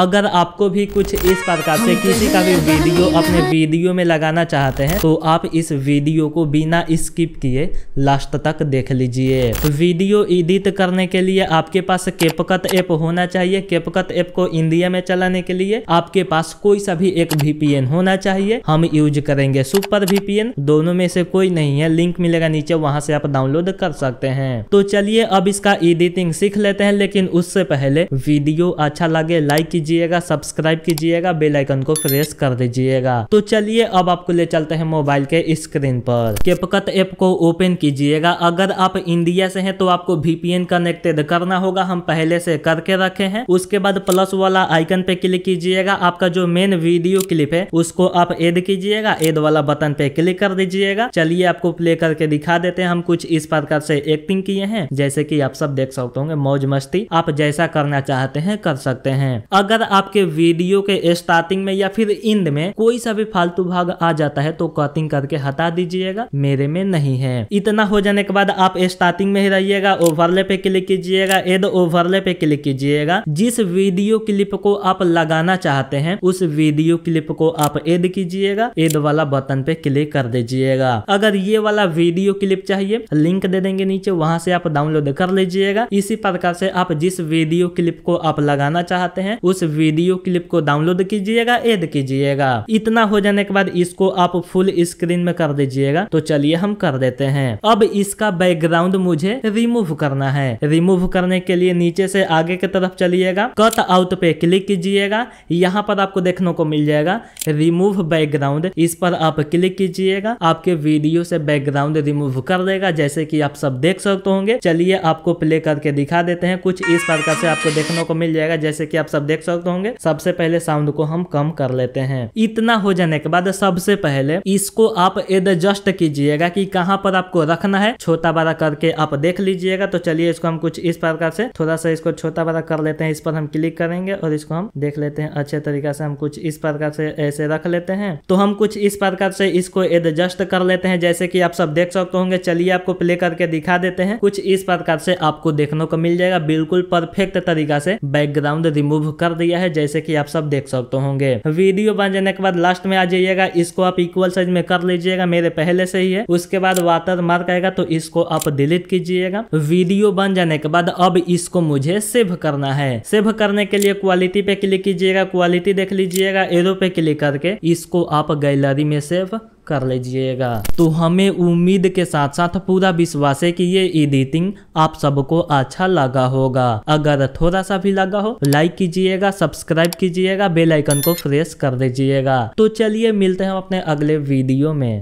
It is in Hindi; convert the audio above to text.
अगर आपको भी कुछ इस प्रकार से किसी का भी वीडियो अपने वीडियो में लगाना चाहते हैं तो आप इस वीडियो को बिना स्किप किए लास्ट तक देख लीजिए वीडियो एडिट करने के लिए आपके पास केपकत ऐप होना चाहिए केपकत ऐप को इंडिया में चलाने के लिए आपके पास कोई सा भी एक वीपीएन होना चाहिए हम यूज करेंगे सुपर वीपीएन दोनों में से कोई नहीं है लिंक मिलेगा नीचे वहां से आप डाउनलोड कर सकते हैं तो चलिए अब इसका एडिटिंग सीख लेते हैं लेकिन उससे पहले वीडियो अच्छा लगे लाइक कीजिएगा सब्सक्राइब कीजिएगा बेल आइकन को प्रेस कर दीजिएगा तो चलिए अब आपको ले चलते हैं मोबाइल के स्क्रीन पर केपकत ऐप को ओपन कीजिएगा अगर आप इंडिया से हैं तो आपको वीपीएन कनेक्टेड करना होगा हम पहले से करके रखे हैं उसके बाद प्लस वाला आइकन पे क्लिक कीजिएगा आपका जो मेन वीडियो क्लिप है उसको आप एड कीजिएगा एड वाला बटन पे क्लिक कर दीजिएगा चलिए आपको प्ले करके दिखा देते हैं हम कुछ इस प्रकार से एक्टिंग किए हैं जैसे की आप सब देख सकते होंगे मौज मस्ती आप जैसा करना चाहते हैं कर सकते हैं अगर अगर आपके वीडियो के स्टार्टिंग में या फिर इंड में कोई सा भी फालतू भाग आ जाता है तो कटिंग करके हटा दीजिएगा मेरे में नहीं है इतना हो जाने के बाद आप स्टार्टिंग में ही रहिएगा ओवरले पे क्लिक कीजिएगा एड ओवरले पे क्लिक कीजिएगा जिस वीडियो क्लिप को आप लगाना चाहते हैं उस वीडियो क्लिप को आप एड कीजिएगा एड वाला बटन पे क्लिक कर दीजिएगा अगर ये वाला वीडियो क्लिप चाहिए लिंक दे देंगे नीचे वहां से आप डाउनलोड कर लीजिएगा इसी प्रकार से आप जिस वीडियो क्लिप को आप लगाना चाहते हैं उस वीडियो क्लिप को डाउनलोड कीजिएगा एड कीजिएगा इतना हो जाने के बाद इसको आप फुल स्क्रीन में कर दीजिएगा तो चलिए हम कर देते हैं अब इसका बैकग्राउंड मुझे रिमूव करना है रिमूव करने के लिए नीचे से आगे की तरफ चलिएगा कट आउट पे क्लिक कीजिएगा यहाँ पर आपको देखने को मिल जाएगा रिमूव बैकग्राउंड इस पर आप क्लिक कीजिएगा आपके वीडियो से बैकग्राउंड रिमूव कर देगा जैसे कि आप सब देख सकते होंगे चलिए आपको प्ले करके दिखा देते हैं कुछ इस प्रकार से आपको देखने को मिल जाएगा जैसे कि आप सब देख सकते शब्द होंगे सबसे पहले साउंड को हम कम कर लेते हैं इतना हो जाने के बाद सबसे पहले इसको आप एडजस्ट कीजिएगा कि कहाँ पर आपको रखना है छोटा बड़ा करके आप देख लीजिएगा तो चलिए इसको हम कुछ इस प्रकार से थोड़ा सा इसको छोटा बड़ा कर लेते हैं इस पर हम क्लिक करेंगे और इसको हम देख लेते हैं अच्छे तरीके से हम कुछ इस प्रकार से ऐसे रख लेते हैं तो हम कुछ इस प्रकार से इसको एडजस्ट कर लेते हैं जैसे कि आप सब देख सकते होंगे चलिए आपको प्ले करके दिखा देते हैं कुछ इस प्रकार से आपको देखने को मिल जाएगा बिल्कुल परफेक्ट तरीका से बैकग्राउंड रिमूव कर दिया है जैसे कि आप सब देख सकते होंगे वीडियो बन जाने के बाद लास्ट में आ जाइएगा इसको आप इक्वल साइज में कर लीजिएगा मेरे पहले से ही है उसके बाद वाटर मार्क आएगा तो इसको आप डिलीट कीजिएगा वीडियो बन जाने के बाद अब इसको मुझे सेव करना है सेव करने के लिए क्वालिटी पे क्लिक कीजिएगा क्वालिटी देख लीजिएगा एरो पे क्लिक करके इसको आप गैलरी में सेव कर लीजिएगा तो हमें उम्मीद के साथ साथ पूरा विश्वास है कि ये एडिटिंग आप सबको अच्छा लगा होगा अगर थोड़ा सा भी लगा हो लाइक कीजिएगा सब्सक्राइब कीजिएगा बेल आइकन को प्रेस कर दीजिएगा तो चलिए मिलते हैं अपने अगले वीडियो में